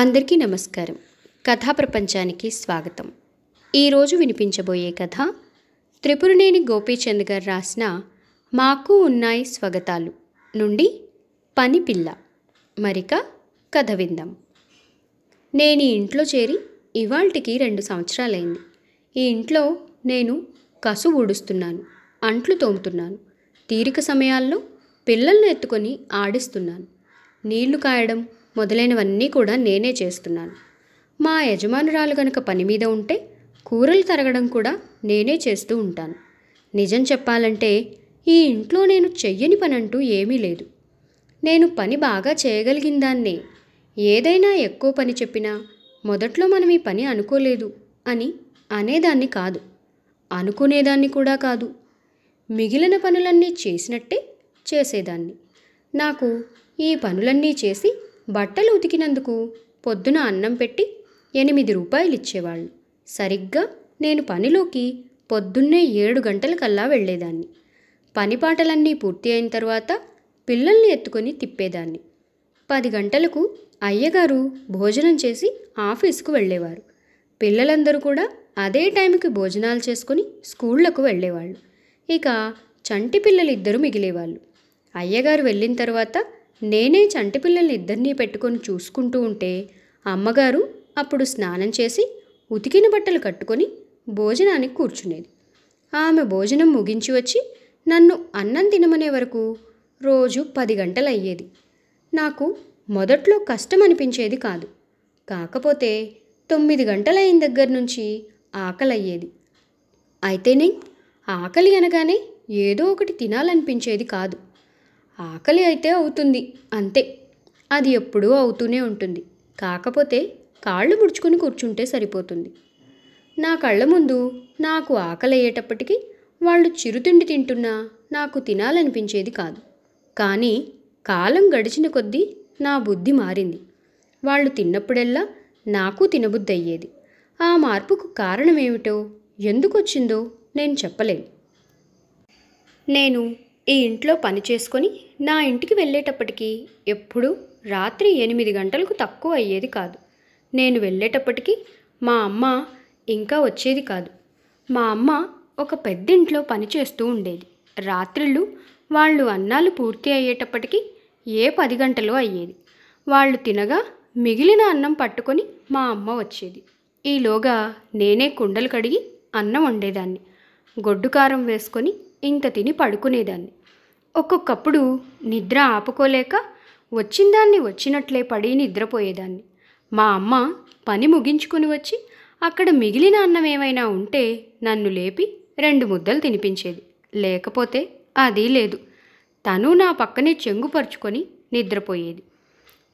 అందరికీ నమస్కారం కథా ప్రపంచానికి స్వాగతం ఈరోజు వినిపించబోయే కథ త్రిపురనేని గోపీచంద్ గారు రాసిన మాకు ఉన్నాయి స్వగతాలు నుండి పని పిల్ల మరిక కథ విందాం నేను ఇంట్లో చేరి ఇవాల్టికి రెండు సంవత్సరాలైంది ఈ ఇంట్లో నేను కసు ఊడుస్తున్నాను అంట్లు తోముతున్నాను తీరిక సమయాల్లో పిల్లల్ని ఎత్తుకొని ఆడిస్తున్నాను నీళ్లు కాయడం మొదలైనవన్నీ కూడా నేనే చేస్తున్నాను మా యజమానురాలు గనక పని మీద ఉంటే కూరలు తరగడం కూడా నేనే చేస్తూ ఉంటాను నిజం చెప్పాలంటే ఈ ఇంట్లో నేను చెయ్యని పని అంటూ ఏమీ లేదు నేను పని బాగా దాన్నే ఏదైనా ఎక్కువ పని చెప్పినా మొదట్లో మనం ఈ పని అనుకోలేదు అని అనేదాన్ని కాదు అనుకునేదాన్ని కూడా కాదు మిగిలిన పనులన్నీ చేసినట్టే చేసేదాన్ని నాకు ఈ పనులన్నీ చేసి బట్టలు ఉతికినందుకు పొద్దున అన్నం పెట్టి ఎనిమిది రూపాయలు ఇచ్చేవాళ్ళు సరిగ్గా నేను పనిలోకి పొద్దున్నే ఏడు గంటలకల్లా వెళ్ళేదాన్ని పనిపాటలన్నీ పూర్తి అయిన తర్వాత పిల్లల్ని ఎత్తుకొని తిప్పేదాన్ని పది గంటలకు అయ్యగారు భోజనం చేసి ఆఫీస్కు వెళ్ళేవారు పిల్లలందరూ కూడా అదే టైంకి భోజనాలు చేసుకుని స్కూళ్లకు వెళ్ళేవాళ్ళు ఇక చంటి పిల్లలిద్దరూ మిగిలేవాళ్ళు అయ్యగారు వెళ్ళిన తర్వాత నేనే చంటిపిల్లల్ని ఇద్దరినీ పెట్టుకొని చూసుకుంటూ ఉంటే అమ్మగారు అప్పుడు స్నానం చేసి ఉతికిన బట్టలు కట్టుకొని భోజనానికి కూర్చునేది ఆమె భోజనం ముగించి వచ్చి నన్ను అన్నం తినమనే వరకు రోజు పది గంటలు అయ్యేది నాకు మొదట్లో కష్టం అనిపించేది కాదు కాకపోతే తొమ్మిది గంటలైన దగ్గర నుంచి ఆకలి అయ్యేది అయితేనే ఆకలి అనగానే ఏదో ఒకటి తినాలనిపించేది కాదు ఆకలి అయితే అవుతుంది అంతే అది ఎప్పుడూ అవుతూనే ఉంటుంది కాకపోతే కాళ్ళు ముడుచుకొని కూర్చుంటే సరిపోతుంది నా కళ్ళ ముందు నాకు ఆకలి అయ్యేటప్పటికీ వాళ్ళు చిరుతిండి తింటున్నా నాకు తినాలనిపించేది కాదు కానీ కాలం గడిచిన కొద్దీ నా బుద్ధి మారింది వాళ్ళు తిన్నప్పుడెల్లా నాకు తినబుద్ధి అయ్యేది ఆ మార్పుకు కారణమేమిటో ఎందుకొచ్చిందో నేను చెప్పలేను నేను ఈ ఇంట్లో పని చేసుకొని నా ఇంటికి వెళ్ళేటప్పటికి ఎప్పుడూ రాత్రి ఎనిమిది గంటలకు తక్కువ అయ్యేది కాదు నేను వెళ్ళేటప్పటికీ మా అమ్మ ఇంకా వచ్చేది కాదు మా అమ్మ ఒక పెద్ద ఇంట్లో పని చేస్తూ ఉండేది రాత్రులు వాళ్ళు అన్నాలు పూర్తి అయ్యేటప్పటికీ ఏ పది గంటలు అయ్యేది వాళ్ళు తినగా మిగిలిన అన్నం పట్టుకొని మా అమ్మ వచ్చేది ఈలోగా నేనే కుండలు కడిగి అన్నం వండేదాన్ని గొడ్డు కారం వేసుకొని ఇంత తిని పడుకునేదాన్ని ఒక్కొక్కప్పుడు నిద్ర ఆపుకోలేక వచ్చిందాన్ని వచ్చినట్లే పడి నిద్రపోయేదాన్ని మా అమ్మ పని ముగించుకొని వచ్చి అక్కడ మిగిలిన అన్నం ఏమైనా ఉంటే నన్ను లేపి రెండు ముద్దలు తినిపించేది లేకపోతే అది లేదు తను నా పక్కనే చెంగుపరుచుకొని నిద్రపోయేది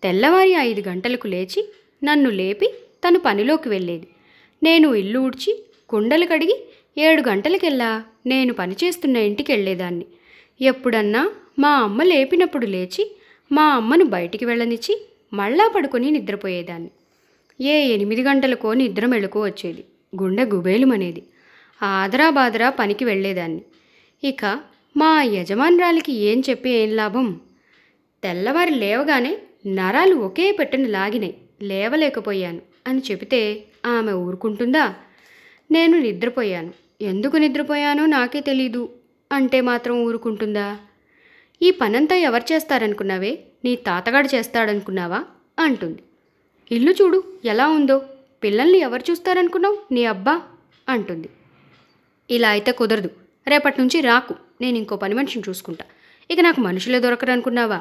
తెల్లవారి ఐదు గంటలకు లేచి నన్ను లేపి తను పనిలోకి వెళ్ళేది నేను ఇల్లు ఊడ్చి కుండలు కడిగి ఏడు గంటలకెల్లా నేను పనిచేస్తున్న ఇంటికి వెళ్ళేదాన్ని ఎప్పుడన్నా మా అమ్మ లేపినప్పుడు లేచి మా అమ్మను బయటికి వెళ్ళనిచ్చి మళ్ళా పడుకొని నిద్రపోయేదాన్ని ఏ ఎనిమిది గంటలకో నిద్ర మెళుకు వచ్చేది గుండె గుబేలుమనేది ఆదరా బాదరా పనికి వెళ్ళేదాన్ని ఇక మా యజమానురాలికి ఏం చెప్పి ఏం లాభం తెల్లవారి లేవగానే నరాలు ఒకే పెట్టను లాగినాయి లేవలేకపోయాను అని చెబితే ఆమె ఊరుకుంటుందా నేను నిద్రపోయాను ఎందుకు నిద్రపోయానో నాకే తెలీదు అంటే మాత్రం ఊరుకుంటుందా ఈ పనంతా ఎవరు చేస్తారనుకున్నావే నీ తాతగాడు చేస్తాడనుకున్నావా అంటుంది ఇల్లు చూడు ఎలా ఉందో పిల్లల్ని ఎవరు చూస్తారనుకున్నావు నీ అబ్బా అంటుంది ఇలా అయితే కుదరదు రేపటి నుంచి రాకు నేను ఇంకో పని మనిషిని చూసుకుంటా ఇక నాకు మనుషులే దొరకరనుకున్నావా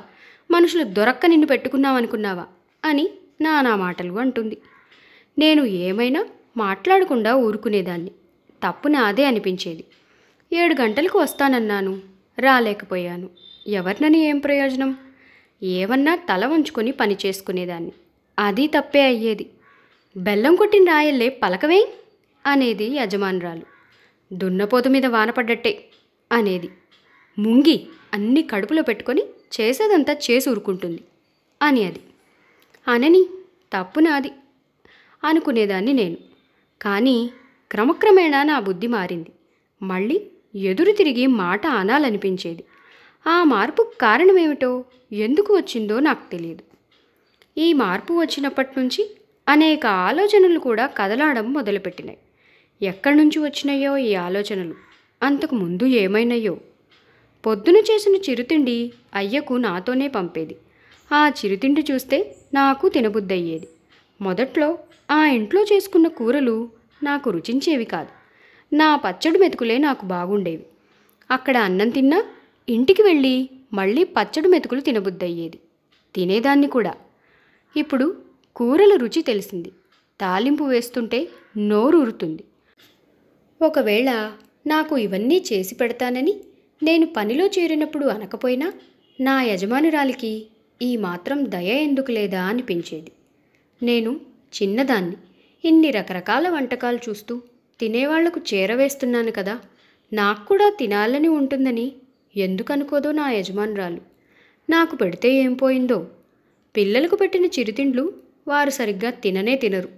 మనుషులు దొరక్క నిన్ను పెట్టుకున్నావనుకున్నావా అని నానా మాటలు అంటుంది నేను ఏమైనా మాట్లాడకుండా ఊరుకునేదాన్ని తప్పు నాదే అనిపించేది ఏడు గంటలకు వస్తానన్నాను రాలేకపోయాను ఎవరినని ఏం ప్రయోజనం ఏమన్నా తల వంచుకొని పని చేసుకునేదాన్ని అది తప్పే అయ్యేది బెల్లం కొట్టిన రాయల్లే పలకవే అనేది యజమానురాలు దున్నపోతు మీద వానపడ్డట్టే అనేది ముంగి అన్ని కడుపులో పెట్టుకొని చేసేదంతా చేసి ఊరుకుంటుంది అని అది అనని తప్పు నాది అనుకునేదాన్ని నేను కానీ క్రమక్రమేణా నా బుద్ధి మారింది మళ్ళీ ఎదురు తిరిగి మాట అనాలనిపించేది ఆ మార్పుకు కారణమేమిటో ఎందుకు వచ్చిందో నాకు తెలియదు ఈ మార్పు వచ్చినప్పటి నుంచి అనేక ఆలోచనలు కూడా కదలాడడం మొదలుపెట్టినాయి ఎక్కడి నుంచి వచ్చినాయో ఈ ఆలోచనలు అంతకు ముందు ఏమైనాయో పొద్దున చేసిన చిరుతిండి అయ్యకు నాతోనే పంపేది ఆ చిరుతిండి చూస్తే నాకు తినబుద్దయ్యేది మొదట్లో ఆ ఇంట్లో చేసుకున్న కూరలు నాకు రుచించేవి కాదు నా పచ్చడి మెతుకులే నాకు బాగుండేవి అక్కడ అన్నం తిన్నా ఇంటికి వెళ్ళి మళ్ళీ పచ్చడి మెతుకులు తినబుద్దయ్యేది తినేదాన్ని కూడా ఇప్పుడు కూరల రుచి తెలిసింది తాలింపు వేస్తుంటే నోరు ఒకవేళ నాకు ఇవన్నీ చేసి పెడతానని నేను పనిలో చేరినప్పుడు అనకపోయినా నా యజమానురాలికి ఈ మాత్రం దయ ఎందుకు లేదా అనిపించేది నేను చిన్నదాన్ని ఇన్ని రకరకాల వంటకాలు చూస్తూ తినేవాళ్లకు చేరవేస్తున్నాను కదా నాకు కూడా తినాలని ఉంటుందని ఎందుకనుకోదో నా యజమానురాలు నాకు పెడితే ఏం పోయిందో పిల్లలకు పెట్టిన చిరుతిండ్లు వారు సరిగ్గా తిననే తినరు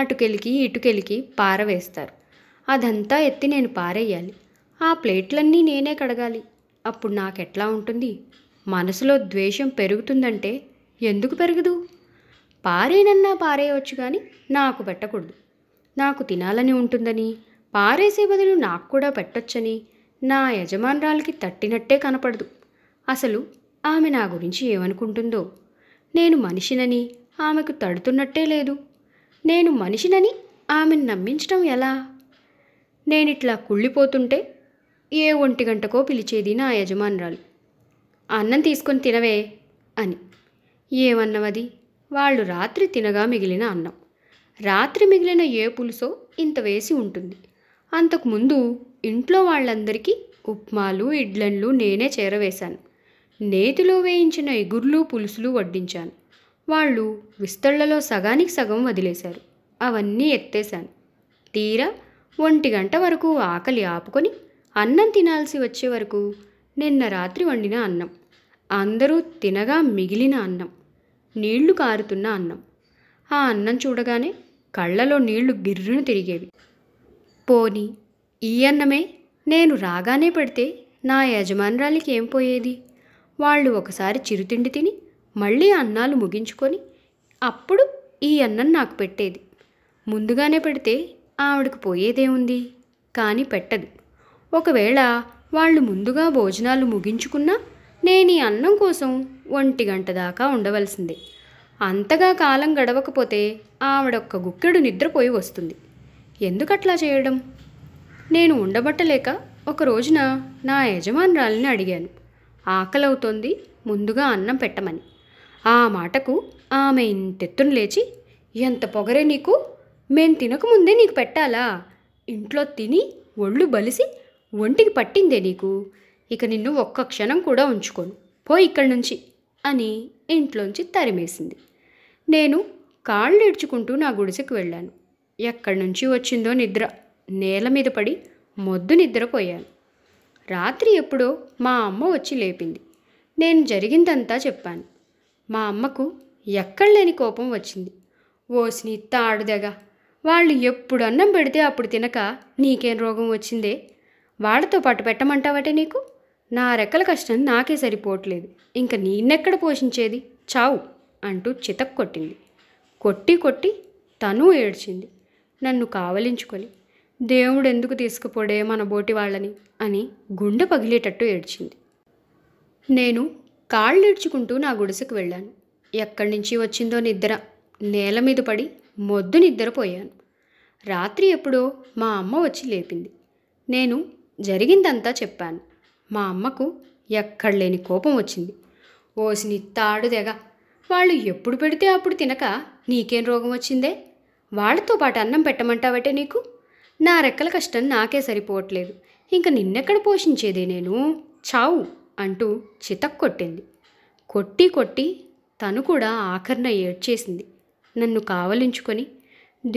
అటుకెలికి ఇటుకెలికి పారవేస్తారు అదంతా ఎత్తి నేను పారేయాలి ఆ ప్లేట్లన్నీ నేనే కడగాలి అప్పుడు నాకెట్లా ఉంటుంది మనసులో ద్వేషం పెరుగుతుందంటే ఎందుకు పెరగదు పారేనన్నా పారేయవచ్చు కానీ నాకు పెట్టకూడదు నాకు తినాలని ఉంటుందని పారేసే బదులు నాకు కూడా పెట్టొచ్చని నా యజమానురాలికి తట్టినట్టే కనపడదు అసలు ఆమె నా గురించి ఏమనుకుంటుందో నేను మనిషినని ఆమెకు తడుతున్నట్టే లేదు నేను మనిషినని ఆమెను నమ్మించడం ఎలా నేనిట్లా కుళ్ళిపోతుంటే ఏ ఒంటి గంటకో పిలిచేది నా యజమానురాలు అన్నం తీసుకొని తినవే అని ఏమన్నవది వాళ్ళు రాత్రి తినగా మిగిలిన అన్నం రాత్రి మిగిలిన ఏ పులుసో ఇంత వేసి ఉంటుంది అంతకుముందు ఇంట్లో వాళ్ళందరికీ ఉప్మాలు ఇడ్లన్లు నేనే చేరవేశాను నేతిలో వేయించిన ఎగుర్లు పులుసులు వడ్డించాను వాళ్ళు విస్తళ్లలో సగానికి సగం వదిలేశారు అవన్నీ ఎత్తేశాను తీరా ఒంటి గంట వరకు ఆకలి ఆపుకొని అన్నం తినాల్సి వచ్చే వరకు నిన్న రాత్రి వండిన అన్నం అందరూ తినగా మిగిలిన అన్నం నీళ్లు కారుతున్న అన్నం ఆ అన్నం చూడగానే కళ్ళలో నీళ్లు గిర్రును తిరిగేవి పోని ఈ అన్నమే నేను రాగానే పెడితే నా యజమానురాలికి ఏం పోయేది వాళ్ళు ఒకసారి చిరుతిండి తిని మళ్ళీ అన్నాలు ముగించుకొని అప్పుడు ఈ అన్నం నాకు పెట్టేది ముందుగానే పెడితే ఆవిడకు పోయేదేముంది కానీ పెట్టదు ఒకవేళ వాళ్ళు ముందుగా భోజనాలు ముగించుకున్నా నేను ఈ అన్నం కోసం ఒంటి గంట దాకా ఉండవలసిందే అంతగా కాలం గడవకపోతే ఆవిడొక్క గుక్కెడు నిద్రపోయి వస్తుంది ఎందుకట్లా చేయడం నేను ఉండబట్టలేక ఒక రోజున నా యజమానురాలిని అడిగాను ఆకలవుతోంది ముందుగా అన్నం పెట్టమని ఆ మాటకు ఆమె ఇంతెత్తును లేచి ఎంత పొగరే నీకు మేం తినకముందే నీకు పెట్టాలా ఇంట్లో తిని ఒళ్ళు బలిసి ఒంటికి పట్టిందే నీకు ఇక నిన్ను ఒక్క క్షణం కూడా ఉంచుకోను పో ఇక్కడి నుంచి అని ఇంట్లోంచి తరిమేసింది నేను కాళ్ళు ఇడ్చుకుంటూ నా గుడిసెకు వెళ్ళాను ఎక్కడి నుంచి వచ్చిందో నిద్ర నేల మీద పడి మొద్దు నిద్రపోయాను రాత్రి ఎప్పుడో మా అమ్మ వచ్చి లేపింది నేను జరిగిందంతా చెప్పాను మా అమ్మకు ఎక్కడ లేని కోపం వచ్చింది ఓసిని తాడుదగా వాళ్ళు ఎప్పుడు అన్నం పెడితే అప్పుడు తినక నీకేం రోగం వచ్చిందే వాళ్ళతో పాటు పెట్టమంటావటే నీకు నా రెక్కల కష్టం నాకే సరిపోవట్లేదు ఇంక నిన్నెక్కడ పోషించేది చావు అంటూ చితక్ కొట్టింది కొట్టి కొట్టి తను ఏడ్చింది నన్ను కావలించుకొని దేవుడు ఎందుకు తీసుకుపోడే మన బోటి వాళ్ళని అని గుండె పగిలేటట్టు ఏడ్చింది నేను కాళ్ళేడ్చుకుంటూ నా గుడిసెకు వెళ్ళాను ఎక్కడి నుంచి వచ్చిందో నిద్ర నేల మీద పడి మొద్దు నిద్రపోయాను రాత్రి ఎప్పుడో మా అమ్మ వచ్చి లేపింది నేను జరిగిందంతా చెప్పాను మా అమ్మకు ఎక్కడలేని కోపం వచ్చింది ఓసిని తాడు తెగ వాళ్ళు ఎప్పుడు పెడితే అప్పుడు తినక నీకేం రోగం వచ్చిందే వాళ్ళతో పాటు అన్నం పెట్టమంటావటే నీకు నా రెక్కల కష్టం నాకే సరిపోవట్లేదు ఇంక నిన్నెక్కడ పోషించేదే నేను చావు అంటూ చితక్కొట్టింది కొట్టింది కొట్టి కొట్టి తను కూడా ఆఖరిన ఏడ్చేసింది నన్ను కావలించుకొని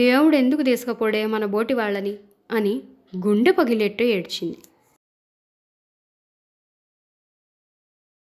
దేవుడు ఎందుకు తీసుకపోడే మన బోటి వాళ్ళని అని గుండె పగిలేట్టు ఏడ్చింది